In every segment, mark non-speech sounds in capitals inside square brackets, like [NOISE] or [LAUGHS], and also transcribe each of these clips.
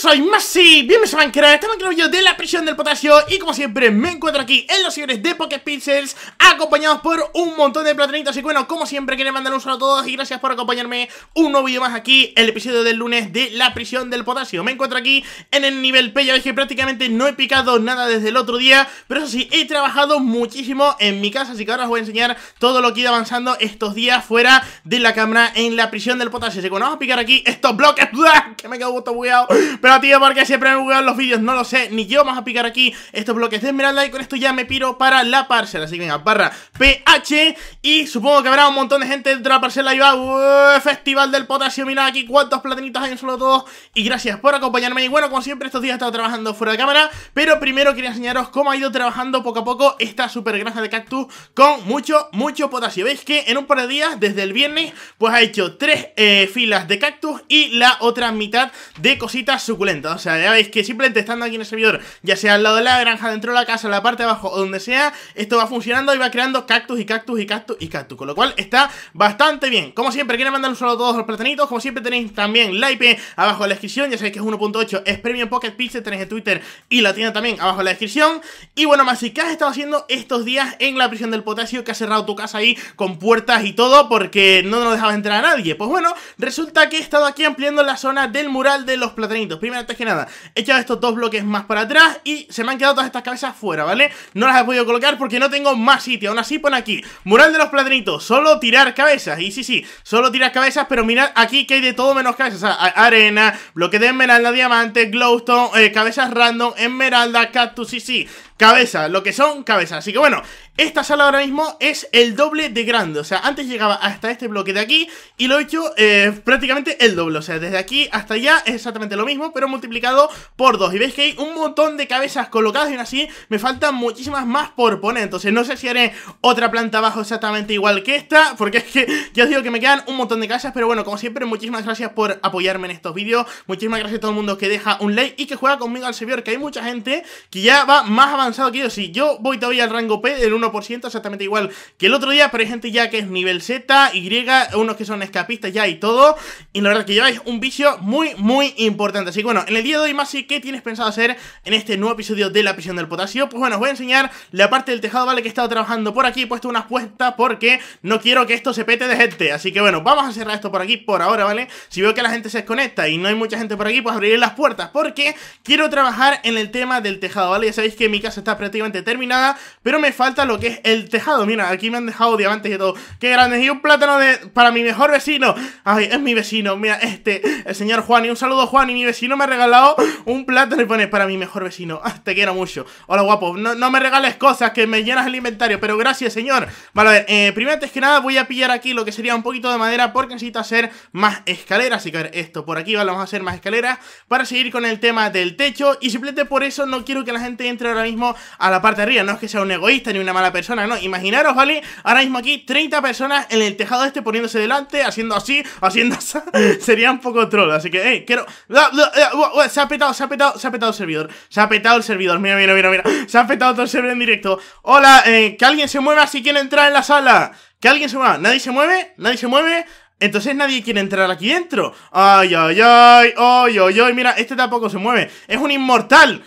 soy Masi, bienvenidos a Minecraft, estamos en el video de la prisión del potasio Y como siempre me encuentro aquí en los señores de Pocket Pixels Acompañados por un montón de platanitos Y bueno, como siempre quiero mandar un saludo a todos Y gracias por acompañarme un nuevo vídeo más aquí El episodio del lunes de la prisión del potasio Me encuentro aquí en el nivel P Ya veis que prácticamente no he picado nada desde el otro día Pero eso sí, he trabajado muchísimo en mi casa Así que ahora os voy a enseñar todo lo que he ido avanzando estos días fuera de la cámara en la prisión del potasio Así que vamos a picar aquí estos bloques [LAUGHS] Que me he quedado bugueado Pero tío, porque siempre me los vídeos, no lo sé Ni yo vamos a picar aquí estos bloques de esmeralda Y con esto ya me piro para la parcela Así que venga, barra PH Y supongo que habrá un montón de gente dentro de la parcela Y va, festival del potasio Mirad aquí cuántos platinitos hay en solo todos Y gracias por acompañarme, y bueno, como siempre estos días he estado trabajando fuera de cámara Pero primero quería enseñaros cómo ha ido trabajando poco a poco Esta super granja de cactus con mucho, mucho potasio Veis que en un par de días, desde el viernes Pues ha hecho tres eh, filas de cactus Y la otra mitad de cositas super. O sea, ya veis que simplemente estando aquí en el servidor, ya sea al lado de la granja, dentro de la casa, en la parte de abajo o donde sea, esto va funcionando y va creando cactus y cactus y cactus y cactus. Con lo cual está bastante bien. Como siempre, quiero mandar un saludo a todos los platanitos. Como siempre, tenéis también la IP abajo en la descripción. Ya sabéis que es 1.8, es Premium Pocket Pizza Tenéis el Twitter y la tienda también abajo en la descripción. Y bueno, más si ¿qué has estado haciendo estos días en la prisión del potasio? Que has cerrado tu casa ahí con puertas y todo porque no nos dejaba entrar a nadie. Pues bueno, resulta que he estado aquí ampliando la zona del mural de los platanitos antes que nada, he echado estos dos bloques más para atrás y se me han quedado todas estas cabezas fuera, ¿vale? No las he podido colocar porque no tengo más sitio. Aún así, pon aquí, mural de los platanitos solo tirar cabezas. Y sí, sí, solo tirar cabezas, pero mirad aquí que hay de todo menos cabezas. arena, bloque de esmeralda, diamante, glowstone, eh, cabezas random, esmeralda, cactus, sí, sí cabeza, lo que son cabezas. Así que bueno, esta sala ahora mismo es el doble de grande. O sea, antes llegaba hasta este bloque de aquí y lo he hecho eh, prácticamente el doble. O sea, desde aquí hasta allá es exactamente lo mismo, pero multiplicado por dos. Y veis que hay un montón de cabezas colocadas y aún así me faltan muchísimas más por poner. Entonces no sé si haré otra planta abajo exactamente igual que esta, porque es que [LAUGHS] ya os digo que me quedan un montón de cabezas. Pero bueno, como siempre, muchísimas gracias por apoyarme en estos vídeos. Muchísimas gracias a todo el mundo que deja un like y que juega conmigo al servidor, que hay mucha gente que ya va más avanzada si yo Yo voy todavía al rango P del 1%, exactamente igual que el otro día, pero hay gente ya que es nivel Z, Y, unos que son escapistas ya y todo. Y la verdad que lleváis un vicio muy, muy importante. Así que bueno, en el día de hoy, Masi, ¿qué tienes pensado hacer en este nuevo episodio de la prisión del potasio? Pues bueno, os voy a enseñar la parte del tejado, ¿vale? Que he estado trabajando por aquí, he puesto unas puestas porque no quiero que esto se pete de gente. Así que bueno, vamos a cerrar esto por aquí por ahora, ¿vale? Si veo que la gente se desconecta y no hay mucha gente por aquí, pues abriré las puertas porque quiero trabajar en el tema del tejado, ¿vale? Ya sabéis que mi casa está prácticamente terminada, pero me falta lo que es el tejado. Mira, aquí me han dejado diamantes y todo. ¡Qué grande! Y un plátano de, para mi mejor vecino. Ay, es mi vecino. Mira, este, el señor Juan. Y un saludo, Juan. Y mi vecino me ha regalado un plátano y pone para mi mejor vecino. [LAUGHS] Ah, te quiero mucho. Hola, guapo. No, me regales cosas que me llenas el inventario, pero gracias, señor. Vale, a ver, eh, primero antes que nada voy a pillar aquí lo que sería un poquito de madera porque necesito hacer más escaleras. Así que a ver, esto por aquí, vamos a hacer más escaleras para seguir con el tema del techo. Y simplemente por eso no quiero que la gente entre ahora mismo a la parte de arriba. No es que sea un egoísta ni una mala persona, no. Imaginaros, ¿vale? Ahora mismo aquí 30 personas en el tejado este poniéndose delante, haciendo así, haciendo así. [LAUGHS] Sería un poco troll. Así que, quiero. Eh, se ha petado, se ha petado, se ha petado el servidor. Se ha petado el servidor. Mira, mira, mira, mira. Se ha petado todo el servidor en directo. Hola, eh, que alguien se mueva si quiere entrar en la sala. Que alguien se mueva. Nadie se mueve, nadie se mueve. Entonces nadie quiere entrar aquí dentro. Ay, ay, ay, ay, ay, ay. Mira, este tampoco se mueve. Es un inmortal.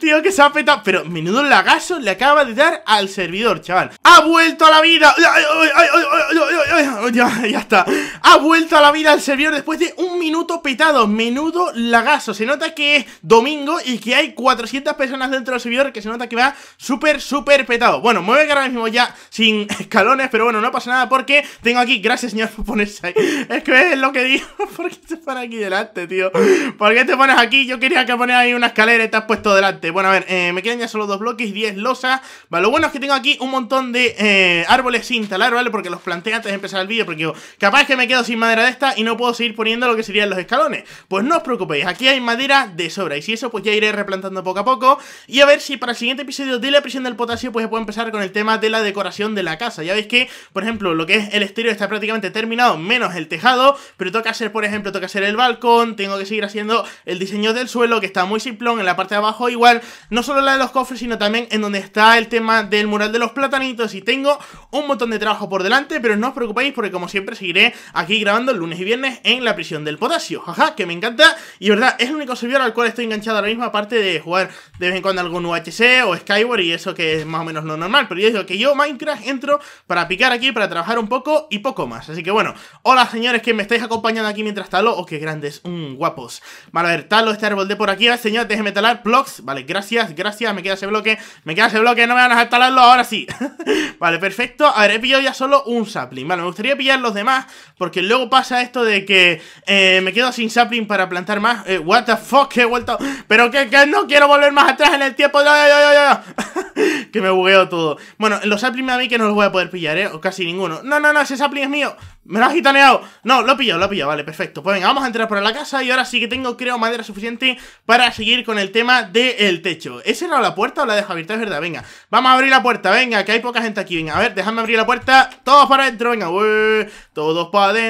Tío, que se ha petado. Pero menudo lagazo le acaba de dar al servidor, chaval. ¡Ha vuelto a la vida! Ya, ya está. Ha vuelto a la vida el servidor después de un minuto petado. Menudo lagazo. Se nota que es domingo y que hay 400 personas dentro del servidor que se nota que va súper, súper petado. Bueno, mueve que ahora mismo ya sin [LAUGHS] escalones, pero bueno, no pasa nada porque tengo aquí... Gracias, señor, por ponerse ahí. Es que es lo que digo. [LAUGHS] ¿Por qué te pones aquí delante, tío? ¿Por qué te pones aquí? Yo quería que poner ahí una escalera y te has puesto delante. Bueno, a ver, eh, me quedan ya solo dos bloques, 10 losas. Vale, lo bueno es que tengo aquí un montón de eh, árboles sin talar, ¿vale? Porque los planteé antes de empezar el vídeo porque capaz que me quedo sin madera de esta y no puedo seguir poniendo lo que serían los escalones. Pues no os preocupéis, aquí hay madera de sobra. Y si eso, pues ya iré replantando poco a poco. Y a ver si para el siguiente episodio de la prisión del potasio, pues se puede empezar con el tema de la decoración de la casa. Ya veis que, por ejemplo, lo que es el exterior está prácticamente terminado, menos el tejado. Pero toca hacer, por ejemplo, toca hacer el balcón, tengo que seguir haciendo el diseño del suelo, que está muy simplón. En la parte de abajo, igual, no solo la de los cofres, sino también en donde está el tema del mural de los platanitos. Y tengo un montón de trabajo por delante, pero no os preocupéis porque, como siempre, seguiré aquí aquí grabando lunes y viernes en la prisión del potasio. Jaja, que me encanta. Y verdad, es el único servidor al cual estoy enganchado ahora mismo, aparte de jugar de vez en cuando algún UHC o Skyward y eso que es más o menos lo normal. Pero yo digo que yo Minecraft entro para picar aquí, para trabajar un poco y poco más. Así que bueno, hola señores que me estáis acompañando aquí mientras talo. o oh, qué grandes, un guapos. Vale, a ver, talo este árbol de por aquí. Señores, señor, déjeme talar. Blocks, vale, gracias, gracias. Me queda ese bloque, me queda ese bloque, no me van a dejar talarlo ahora sí. [LAUGHS] vale, perfecto. A ver, he pillado ya solo un sapling. Vale, me gustaría pillar los demás porque luego pasa esto de que eh, me quedo sin sapling para plantar más. Eh, what the fuck, he vuelto. Pero que, no quiero volver más atrás en el tiempo. [LAUGHS] que me bugueo todo. Bueno, los saplings a mí que no los voy a poder pillar, ¿eh? O casi ninguno. No, no, no, ese sapling es mío. Me lo has gitaneado. No, lo he pillado, lo he pillado. Vale, perfecto. Pues venga, vamos a entrar por la casa y ahora sí que tengo, creo, madera suficiente para seguir con el tema del techo. ¿He cerrado la puerta o la dejo abierta? Es verdad, venga. Vamos a abrir la puerta, venga, que hay poca gente aquí. Venga, a ver, déjame abrir la puerta. Todos para adentro, venga. todos para adentro.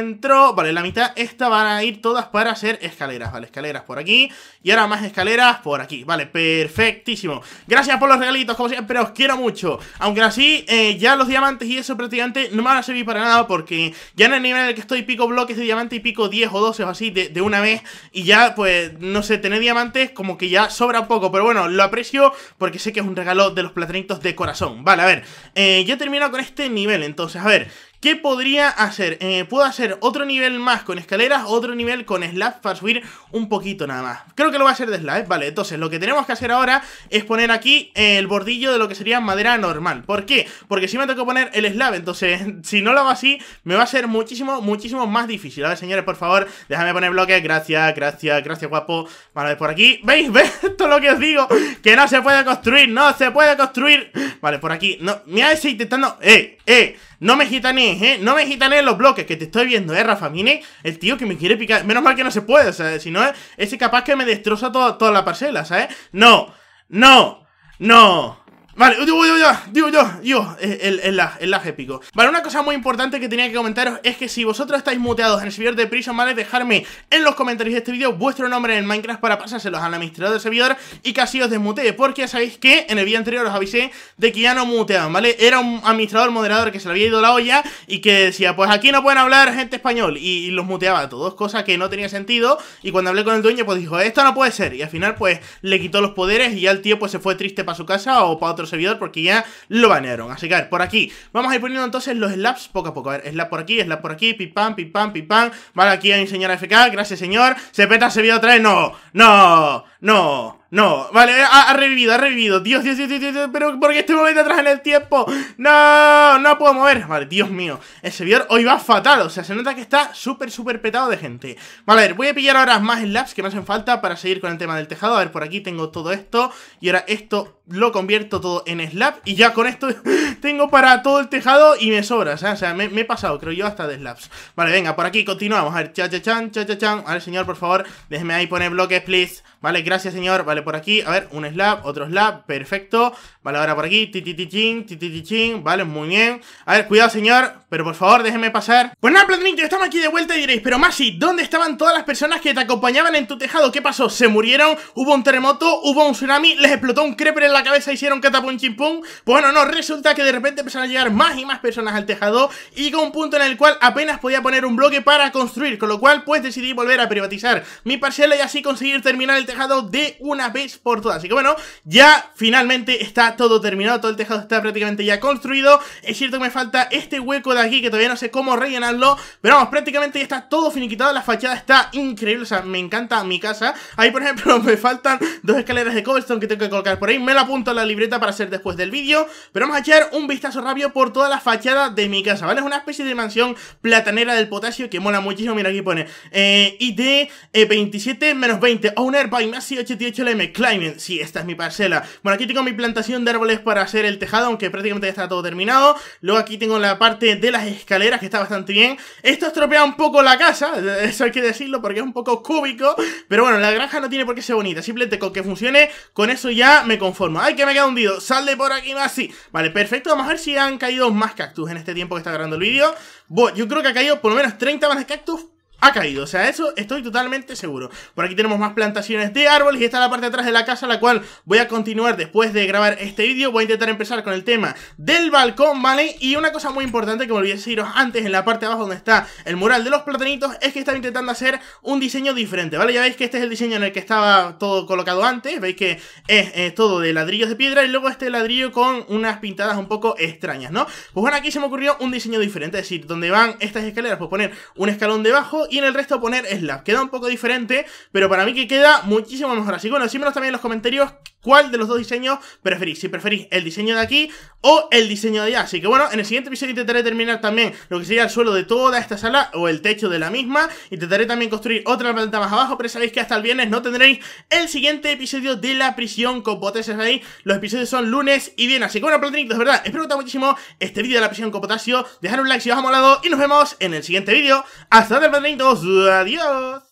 Vale, la mitad esta van a ir todas para hacer escaleras. Vale, escaleras por aquí. Y ahora más escaleras por aquí. Vale, perfectísimo. Gracias por los regalitos, como siempre, os quiero mucho. Aunque así, eh, ya los diamantes y eso prácticamente no me van a servir para nada porque ya en el nivel en el que estoy pico bloques de diamante y pico 10 o 12 o así de, una vez. Y ya, pues, no sé, tener diamantes como que ya sobra un poco. Pero bueno, lo aprecio porque sé que es un regalo de los platanitos de corazón. Vale, a ver, eh, he terminado con este nivel. Entonces, a ver, ¿Qué podría hacer? Eh, puedo hacer otro nivel más con escaleras, otro nivel con slab para subir un poquito nada más. Creo que lo va a hacer de slab, ¿eh? Vale, entonces lo que tenemos que hacer ahora es poner aquí el bordillo de lo que sería madera normal. ¿Por qué? Porque si me tengo que poner el slab, entonces [LAUGHS] si no lo hago así, me va a ser muchísimo, muchísimo más difícil. A ver, señores, por favor, déjame poner bloques. Gracias, gracias, gracias, guapo. Vale, por aquí. [LAUGHS] ¿Veis? ¿Veis? Esto lo que os digo. Que no se puede construir, no se puede construir. Vale, por aquí. No, mira ese intentando. ¡Eh! ¡Eh! No me gitanees, ¿eh? No me gitanees los bloques que te estoy viendo, ¿eh, Rafa Mine? El tío que me quiere picar. Menos mal que no se puede, sea, Si no, ese capaz que me destroza toda la parcela, ¿sabes? No, no, no. Vale, digo yo, digo yo, yo el, el, el lag épico. Vale, una cosa muy importante que tenía que comentaros es que si vosotros estáis muteados en el servidor de Prison, vale, dejarme en los comentarios de este vídeo vuestro nombre en el Minecraft para pasárselos al administrador del servidor y que así os desmutee, porque ya sabéis que en el vídeo anterior os avisé de que ya no muteaban, ¿vale? Era un administrador moderador que se le había ido la olla y que decía, pues aquí no pueden hablar gente español y, y los muteaba a todos, cosa que no tenía sentido y cuando hablé con el dueño pues dijo, esto no puede ser y al final pues le quitó los poderes y ya el tío pues se fue triste para su casa o para otro servidor porque ya lo banearon. Así que a ver, por aquí, vamos a ir poniendo entonces los slaps poco a poco. A ver, la por aquí, slap por aquí, pipam, pipam, pipam. Vale, aquí hay enseñar señor AFK, gracias señor. Se peta el servidor otra vez, no, no, no. No, vale, ha, revivido, ha revivido. Dios, Dios, Dios, Dios, pero porque estoy moviendo atrás en el tiempo. No, no puedo mover. Vale, Dios mío. El servidor hoy va fatal. O sea, se nota que está súper, súper petado de gente. Vale, a ver, voy a pillar ahora más slaps que me hacen falta para seguir con el tema del tejado. A ver, por aquí tengo todo esto. Y ahora esto lo convierto todo en slab y ya con esto [LAUGHS] tengo para todo el tejado y me sobra, o sea, me, he pasado, creo yo, hasta de slabs. Vale, venga, por aquí continuamos, a ver, cha cha chan, cha cha chan, a ver, señor, por favor, déjeme ahí poner bloques, please. Vale, gracias, señor, vale, por aquí, a ver, un slab, otro slab, perfecto. Vale, ahora por aquí, ti ti ti chin, ti ti chin, vale, muy bien. A ver, cuidado, señor, pero por favor, déjeme pasar. Pues nada, platinito, estamos aquí de vuelta y diréis, pero Masi, ¿dónde estaban todas las personas que te acompañaban en tu tejado? ¿Qué pasó? ¿Se murieron? ¿Hubo un terremoto? ¿Hubo un tsunami? ¿Les explotó un creper en la cabeza hicieron catapum chimpum. Bueno, no, resulta que de repente empezaron a llegar más y más personas al tejado y con un punto en el cual apenas podía poner un bloque para construir, con lo cual pues decidí volver a privatizar mi parcela y así conseguir terminar el tejado de una vez por todas. Así que bueno, ya finalmente está todo terminado, todo el tejado está prácticamente ya construido. Es cierto que me falta este hueco de aquí que todavía no sé cómo rellenarlo, pero vamos, prácticamente ya está todo finiquitado, la fachada está increíble, o sea, me encanta mi casa. Ahí por ejemplo [LAUGHS] me faltan dos escaleras de cobblestone que tengo que colocar por ahí, me la apunto a la libreta para hacer después del vídeo, pero vamos a echar un vistazo rápido por toda la fachada de mi casa, ¿vale? Es una especie de mansión platanera del potasio que mola muchísimo, mira aquí pone eh, ID 27 27-20, owner by Masi 88LM, climbing. sí, esta es mi parcela. Bueno, aquí tengo mi plantación de árboles para hacer el tejado, aunque prácticamente ya está todo terminado. Luego aquí tengo la parte de las escaleras, que está bastante bien. Esto estropea un poco la casa, [LAUGHS] eso hay que decirlo, porque es un poco cúbico, pero bueno, la granja no tiene por qué ser bonita, simplemente con que funcione, con eso ya me conformo. ¡Ay, que me queda hundido! ¡Sal de por aquí, más así! Vale, perfecto. Vamos a ver si han caído más cactus en este tiempo que está grabando el vídeo. Bueno, yo creo que ha caído por lo menos 30 más cactus ha caído. O sea, eso estoy totalmente seguro. Por aquí tenemos más plantaciones de árboles y está la parte de atrás de la casa, la cual voy a continuar después de grabar este vídeo. Voy a intentar empezar con el tema del balcón, ¿vale? Y una cosa muy importante que me olvidé deciros antes en la parte de abajo donde está el mural de los platanitos es que están intentando hacer un diseño diferente, ¿vale? Ya veis que este es el diseño en el que estaba todo colocado antes. Veis que es todo de ladrillos de piedra y luego este ladrillo con unas pintadas un poco extrañas, ¿no? Pues bueno, aquí se me ocurrió un diseño diferente, es decir, donde van estas escaleras, pues poner un escalón debajo y en el resto poner slab Queda un poco diferente, pero para mí que queda muchísimo mejor. Así que bueno, decímenos también en los comentarios cuál de los dos diseños preferís. Si preferís el diseño de aquí o el diseño de allá. Así que bueno, en el siguiente episodio intentaré terminar también lo que sería el suelo de toda esta sala o el techo de la misma. Intentaré también construir otra planta más abajo, pero sabéis que hasta el viernes no tendréis el siguiente episodio de la prisión con potasio ahí. Los episodios son lunes y viernes. Así que bueno, platinitos de verdad, espero que muchísimo este vídeo de la prisión con potasio. Dejad un like si os ha molado y nos vemos en el siguiente vídeo. Hasta el nos adiós.